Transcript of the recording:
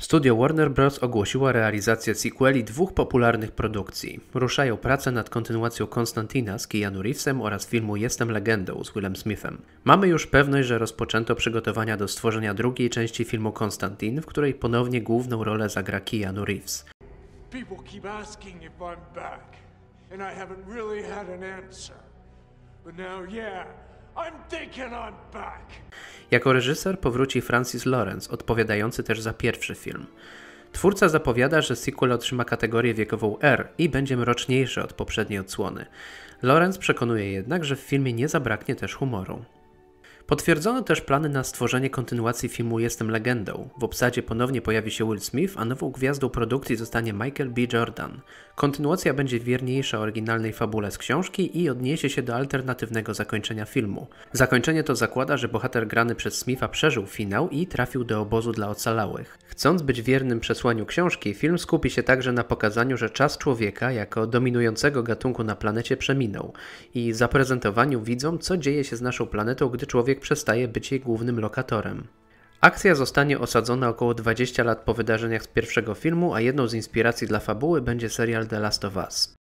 Studio Warner Bros. ogłosiło realizację sequeli dwóch popularnych produkcji. Ruszają prace nad kontynuacją Konstantina z Keanu Reevesem oraz filmu Jestem Legendą z Willem Smithem. Mamy już pewność, że rozpoczęto przygotowania do stworzenia drugiej części filmu Konstantin, w której ponownie główną rolę zagra Keanu Reeves. People I jako reżyser powróci Francis Lawrence, odpowiadający też za pierwszy film. Twórca zapowiada, że sequel otrzyma kategorię wiekową R i będzie mroczniejszy od poprzedniej odsłony. Lawrence przekonuje jednak, że w filmie nie zabraknie też humoru. Potwierdzono też plany na stworzenie kontynuacji filmu Jestem Legendą. W obsadzie ponownie pojawi się Will Smith, a nową gwiazdą produkcji zostanie Michael B. Jordan. Kontynuacja będzie wierniejsza oryginalnej fabule z książki i odniesie się do alternatywnego zakończenia filmu. Zakończenie to zakłada, że bohater grany przez Smitha przeżył finał i trafił do obozu dla ocalałych. Chcąc być wiernym przesłaniu książki, film skupi się także na pokazaniu, że czas człowieka jako dominującego gatunku na planecie przeminął i zaprezentowaniu widzom, co dzieje się z naszą planetą, gdy człowiek człowiek przestaje być jej głównym lokatorem. Akcja zostanie osadzona około 20 lat po wydarzeniach z pierwszego filmu, a jedną z inspiracji dla fabuły będzie serial The Last of Us.